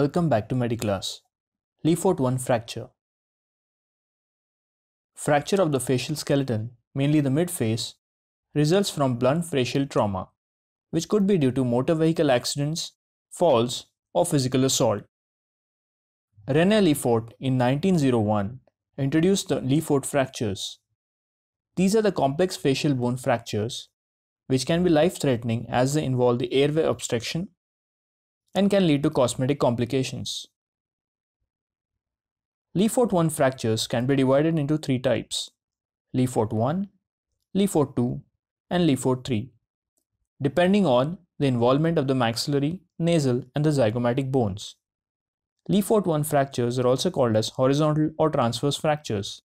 Welcome back to Mediclass. Fort 1 fracture. Fracture of the facial skeleton, mainly the midface, results from blunt facial trauma, which could be due to motor vehicle accidents, falls, or physical assault. René Fort in 1901 introduced the Fort fractures. These are the complex facial bone fractures, which can be life threatening as they involve the airway obstruction and can lead to cosmetic complications. Lefort 1 fractures can be divided into three types Lefort 1, Lefort 2, and Lefort 3, depending on the involvement of the maxillary, nasal, and the zygomatic bones. Lefort 1 fractures are also called as horizontal or transverse fractures.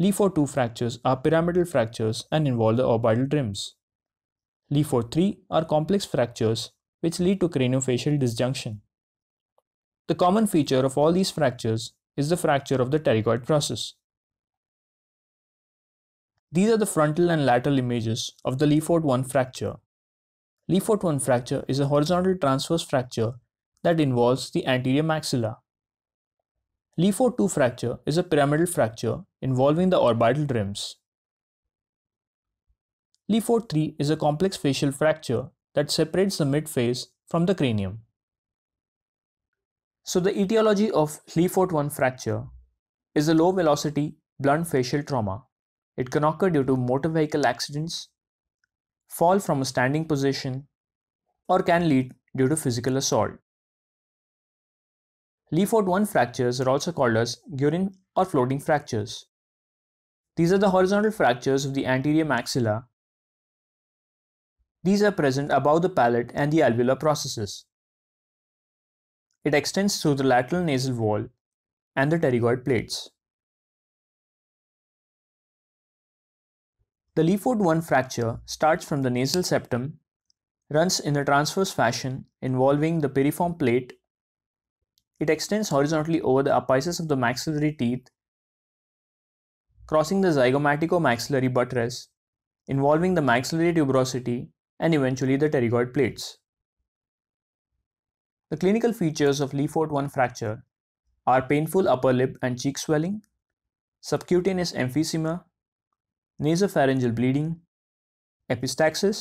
Lefort 2 fractures are pyramidal fractures and involve the orbital rims. Lefort 3 are complex fractures which lead to craniofacial disjunction. The common feature of all these fractures is the fracture of the pterygoid process. These are the frontal and lateral images of the Lefort 1 fracture. Lefort 1 fracture is a horizontal transverse fracture that involves the anterior maxilla. Lefort 2 fracture is a pyramidal fracture involving the orbital rims. Lefort 3 is a complex facial fracture that separates the midface from the cranium. So the etiology of Lefort 1 fracture is a low velocity blunt facial trauma. It can occur due to motor vehicle accidents, fall from a standing position, or can lead due to physical assault. Lefort 1 fractures are also called as Gurin or floating fractures. These are the horizontal fractures of the anterior maxilla these are present above the palate and the alveolar processes. It extends through the lateral nasal wall and the pterygoid plates. The Lefort 1 fracture starts from the nasal septum, runs in a transverse fashion involving the piriform plate. It extends horizontally over the apices of the maxillary teeth, crossing the zygomatico-maxillary buttress, involving the maxillary tuberosity and eventually the pterygoid plates. The clinical features of Lefort 1 fracture are painful upper lip and cheek swelling, subcutaneous emphysema, nasopharyngeal bleeding, epistaxis,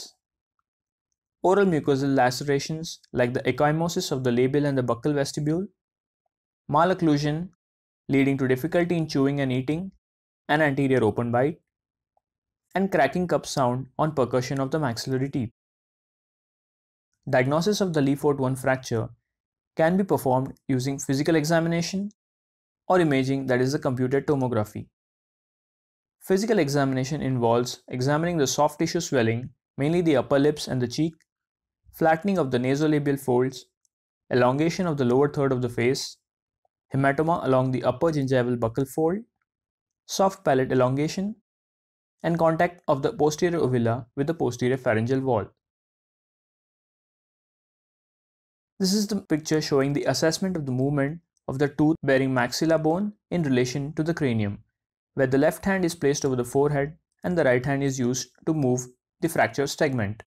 oral mucosal lacerations like the ecchymosis of the labial and the buccal vestibule, malocclusion leading to difficulty in chewing and eating, and anterior open bite, and cracking cup sound on percussion of the maxillary teeth. Diagnosis of the Lefort 1 fracture can be performed using physical examination or imaging that is a computed tomography. Physical examination involves examining the soft tissue swelling, mainly the upper lips and the cheek, flattening of the nasolabial folds, elongation of the lower third of the face, hematoma along the upper gingival buccal fold, soft palate elongation, and contact of the posterior uvula with the posterior pharyngeal wall. This is the picture showing the assessment of the movement of the tooth bearing maxilla bone in relation to the cranium, where the left hand is placed over the forehead and the right hand is used to move the fracture segment.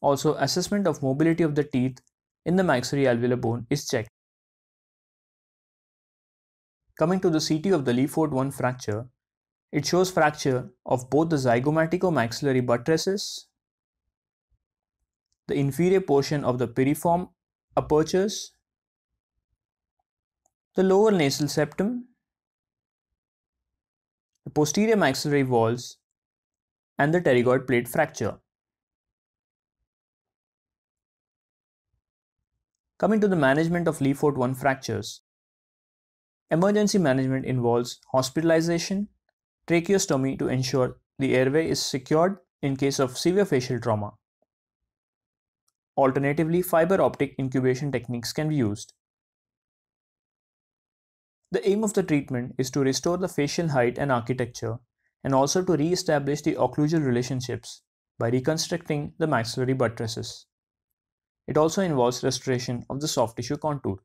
Also, assessment of mobility of the teeth in the maxillary alveolar bone is checked. Coming to the CT of the Lefort 1 fracture, it shows fracture of both the zygomaticomaxillary buttresses, the inferior portion of the piriform apertures, the lower nasal septum, the posterior maxillary walls, and the pterygoid plate fracture. Coming to the management of Lefort 1 fractures. Emergency management involves hospitalization, tracheostomy to ensure the airway is secured in case of severe facial trauma. Alternatively, fiber optic incubation techniques can be used. The aim of the treatment is to restore the facial height and architecture and also to re-establish the occlusal relationships by reconstructing the maxillary buttresses. It also involves restoration of the soft tissue contour.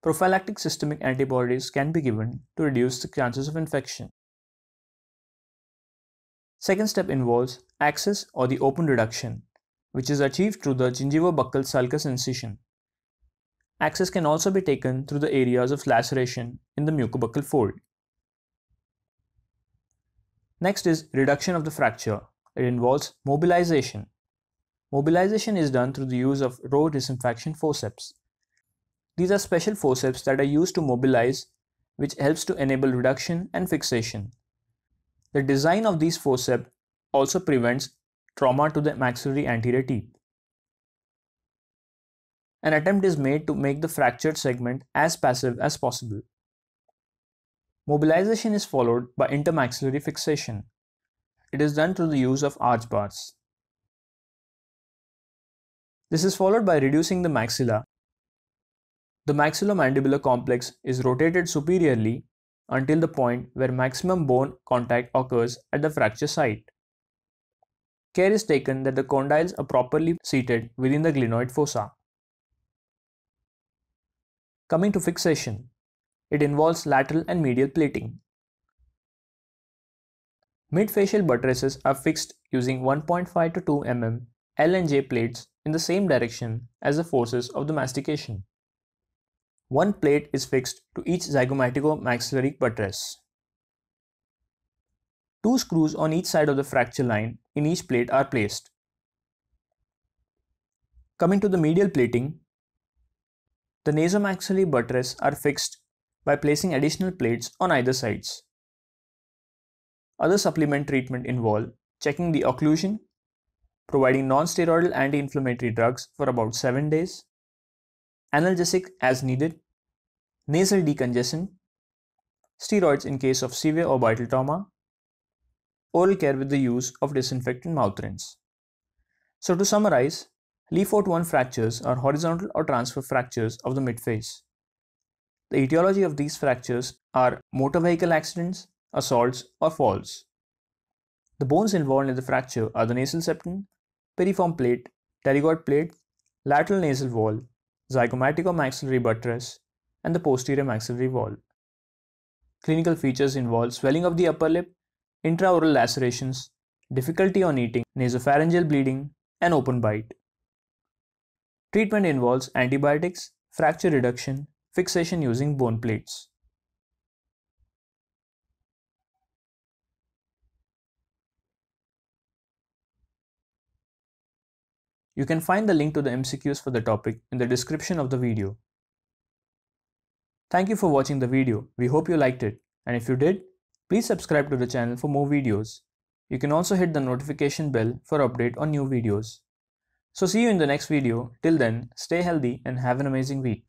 Prophylactic systemic antibodies can be given to reduce the chances of infection. Second step involves access or the open reduction, which is achieved through the gingivobuccal sulcus incision. Access can also be taken through the areas of laceration in the mucobuccal fold. Next is reduction of the fracture. It involves mobilization. Mobilization is done through the use of raw disinfection forceps. These are special forceps that are used to mobilize, which helps to enable reduction and fixation. The design of these forceps also prevents trauma to the maxillary anterior teeth. An attempt is made to make the fractured segment as passive as possible. Mobilization is followed by intermaxillary fixation. It is done through the use of arch bars. This is followed by reducing the maxilla the maxillomandibular complex is rotated superiorly until the point where maximum bone contact occurs at the fracture site. Care is taken that the condyles are properly seated within the glenoid fossa. Coming to fixation, it involves lateral and medial plating. Midfacial buttresses are fixed using 1.5 to 2 mm L and J plates in the same direction as the forces of the mastication. One plate is fixed to each zygomatico-maxillary buttress. Two screws on each side of the fracture line in each plate are placed. Coming to the medial plating, the nasomaxillary buttress are fixed by placing additional plates on either sides. Other supplement treatment involve checking the occlusion, providing non-steroidal anti-inflammatory drugs for about 7 days, analgesic as needed, nasal decongestion, steroids in case of severe or vital trauma, oral care with the use of disinfectant mouth rinse. So to summarize, Lefort 1 fractures are horizontal or transfer fractures of the midface. The etiology of these fractures are motor vehicle accidents, assaults, or falls. The bones involved in the fracture are the nasal septum, piriform plate, pterygoid plate, lateral nasal wall, zygomaticum maxillary buttress, and the posterior maxillary wall. Clinical features involve swelling of the upper lip, intraoral lacerations, difficulty on eating, nasopharyngeal bleeding, and open bite. Treatment involves antibiotics, fracture reduction, fixation using bone plates. You can find the link to the MCQs for the topic in the description of the video. Thank you for watching the video. We hope you liked it. And if you did, please subscribe to the channel for more videos. You can also hit the notification bell for update on new videos. So see you in the next video. Till then, stay healthy and have an amazing week.